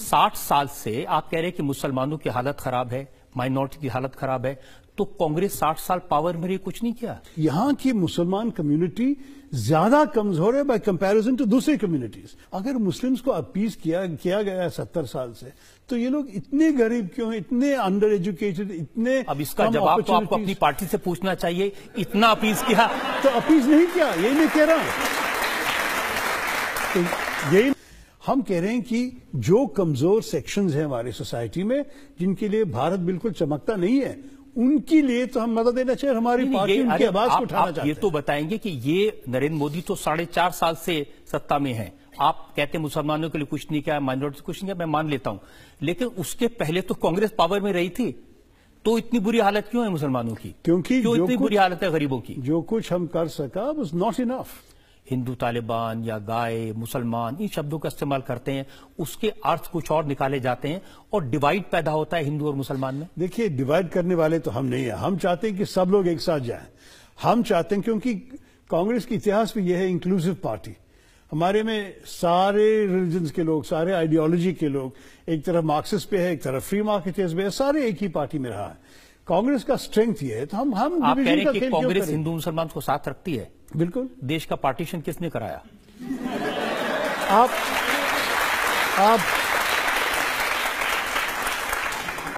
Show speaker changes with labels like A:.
A: साठ साल से आप कह रहे हैं कि मुसलमानों की हालत खराब है माइनॉरिटी की हालत खराब है तो कांग्रेस साठ साल पावर में रही कुछ नहीं किया
B: यहाँ की मुसलमान कम्युनिटी ज्यादा कमजोर है बाय कंपैरिजन टू दूसरी कम्युनिटीज अगर मुस्लिम्स को अपीज किया किया गया है सत्तर साल से तो ये लोग इतने गरीब क्यों हैं इतने अंडर एजुकेटेड इतने अब इसका जवाब तो आपको
A: अपनी पार्टी से पूछना चाहिए इतना अपीज किया तो अपीज नहीं किया यही मैं कह
B: रहा हूं तो यही हम कह रहे हैं कि जो कमजोर सेक्शंस हैं हमारी सोसाइटी में जिनके लिए भारत बिल्कुल चमकता नहीं है उनके लिए तो हम मदद देना चाहिए हमारी पार्टी उनकी आवाज उठाना चाहिए
A: ये तो बताएंगे कि ये नरेंद्र मोदी तो साढ़े चार साल से सत्ता में है आप कहते हैं मुसलमानों के लिए कुछ नहीं किया माइनॉरिटी कुछ नहीं किया मैं मान लेता हूं लेकिन उसके पहले तो कांग्रेस पावर में रही थी तो इतनी बुरी हालत क्यों है मुसलमानों की क्योंकि क्यों इतनी बुरी हालत
B: है गरीबों की जो कुछ हम कर सका was not enough
A: Hindu Taliban या गाय मुसलमान इन शब्दों का इस्तेमाल करते हैं उसके अर्थ कुछ और निकाले जाते हैं
B: और डिवाइड पैदा होता है हिंदू और मुसलमान में देखिए डिवाइड करने वाले तो हम नहीं है हम चाहते हैं कि सब लोग एक साथ जाए हम चाहते हैं क्योंकि कांग्रेस के इतिहास में यह है इंक्लूसिव पार्टी हमारे में सारे रिलीजन्स के लोग सारे आइडियोलॉजी के लोग एक तरफ मार्क्सिस्ट पे है एक तरफ फ्री मार्केट पे है सारे एक ही पार्टी में रहा है कांग्रेस का स्ट्रेंथ ये है तो हम हम आप कह रहे हैं कि कांग्रेस हिंदू
A: मुसलमान को साथ रखती है बिल्कुल देश का पार्टीशन किसने कराया
B: आप आप